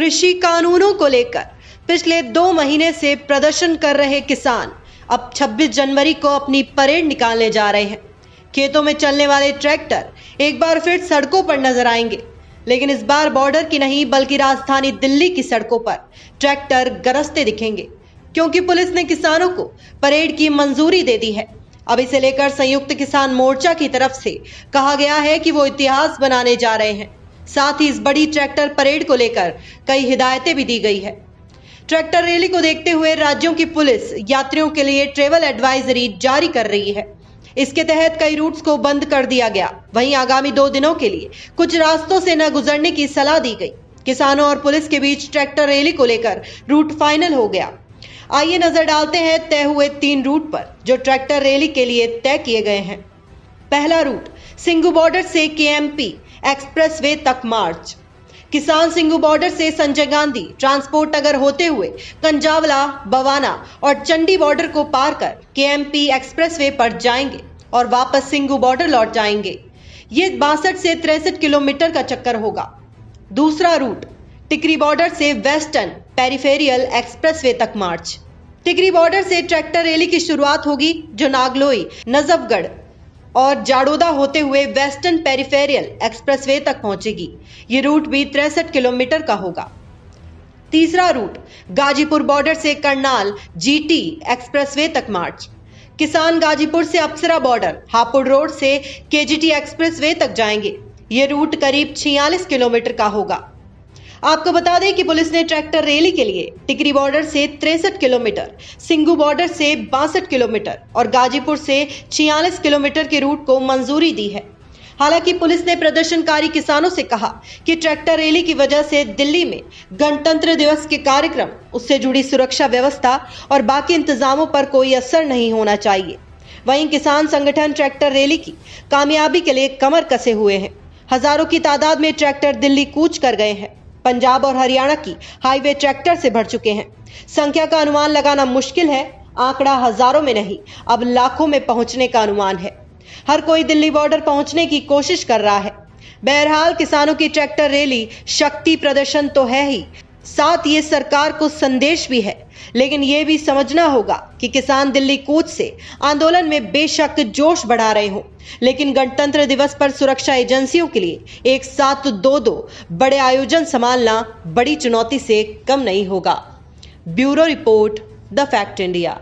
कृषि कानूनों को लेकर पिछले दो महीने से प्रदर्शन कर रहे किसान अब 26 जनवरी को अपनी परेड निकालने जा रहे हैं खेतों में चलने वाले ट्रैक्टर एक बार फिर सड़कों पर नजर आएंगे लेकिन इस बार बॉर्डर की नहीं बल्कि राजधानी दिल्ली की सड़कों पर ट्रैक्टर गरजते दिखेंगे क्योंकि पुलिस ने किसानों को परेड की मंजूरी दे दी है अब इसे लेकर संयुक्त किसान मोर्चा की तरफ से कहा गया है कि वो इतिहास बनाने जा रहे हैं साथ ही इस बड़ी ट्रैक्टर परेड को लेकर कई हिदायतें भी दी गई है ट्रैक्टर रैली को देखते हुए राज्यों की पुलिस यात्रियों के लिए ट्रेवल एडवाइजरी जारी कर रही है इसके तहत कई रूट्स को बंद कर दिया गया वहीं आगामी दो दिनों के लिए कुछ रास्तों से न गुजरने की सलाह दी गई किसानों और पुलिस के बीच ट्रैक्टर रैली को लेकर रूट फाइनल हो गया आइए नजर डालते हैं तय हुए तीन रूट पर जो ट्रैक्टर रैली के लिए तय किए गए हैं पहला रूट सिंगू बॉर्डर से केएमपी एक्सप्रेसवे तक मार्च किसान सिंगू बॉर्डर से संजय गांधी ट्रांसपोर्ट नगर होते हुए कंजावला बवाना और चंडी बॉर्डर को पार कर एक्सप्रेस एक्सप्रेसवे पर जाएंगे और वापस सिंगू बॉर्डर लौट जाएंगे ये बासठ से तिरसठ किलोमीटर का चक्कर होगा दूसरा रूट टिकरी बॉर्डर से वेस्टर्न पेरिफेरियल एक्सप्रेसवे तक मार्च टिकरी बॉर्डर से ट्रैक्टर रैली की शुरुआत होगी जो नागलोई नजफगढ़ और जाड़ोदा होते हुए वेस्टर्न पेरिफेरियल एक्सप्रेसवे तक पहुंचेगी ये रूट भी तिरसठ किलोमीटर का होगा तीसरा रूट गाजीपुर बॉर्डर से करनाल जीटी एक्सप्रेसवे तक मार्च किसान गाजीपुर से अप्सरा बॉर्डर हापुड़ रोड से केजीटी एक्सप्रेसवे तक जाएंगे ये रूट करीब छियालीस किलोमीटर का होगा आपको बता दें कि पुलिस ने ट्रैक्टर रैली के लिए टिकरी बॉर्डर से तिरसठ किलोमीटर सिंगू बॉर्डर से बासठ किलोमीटर और गाजीपुर से छियालीस किलोमीटर के रूट को मंजूरी दी है हालांकि पुलिस ने प्रदर्शनकारी किसानों से कहा कि ट्रैक्टर रैली की वजह से दिल्ली में गणतंत्र दिवस के कार्यक्रम उससे जुड़ी सुरक्षा व्यवस्था और बाकी इंतजामों पर कोई असर नहीं होना चाहिए वहीं किसान संगठन ट्रैक्टर रैली की कामयाबी के लिए कमर कसे हुए हैं हजारों की तादाद में ट्रैक्टर दिल्ली कूच कर गए हैं पंजाब और हरियाणा की हाईवे ट्रैक्टर से भर चुके हैं संख्या का अनुमान लगाना मुश्किल है आंकड़ा हजारों में नहीं अब लाखों में पहुंचने का अनुमान है हर कोई दिल्ली बॉर्डर पहुंचने की कोशिश कर रहा है बहरहाल किसानों की ट्रैक्टर रैली शक्ति प्रदर्शन तो है ही साथ ये सरकार को संदेश भी है लेकिन ये भी समझना होगा कि किसान दिल्ली कूच से आंदोलन में बेशक जोश बढ़ा रहे हो लेकिन गणतंत्र दिवस पर सुरक्षा एजेंसियों के लिए एक साथ दो दो बड़े आयोजन संभालना बड़ी चुनौती से कम नहीं होगा bureau report the fact India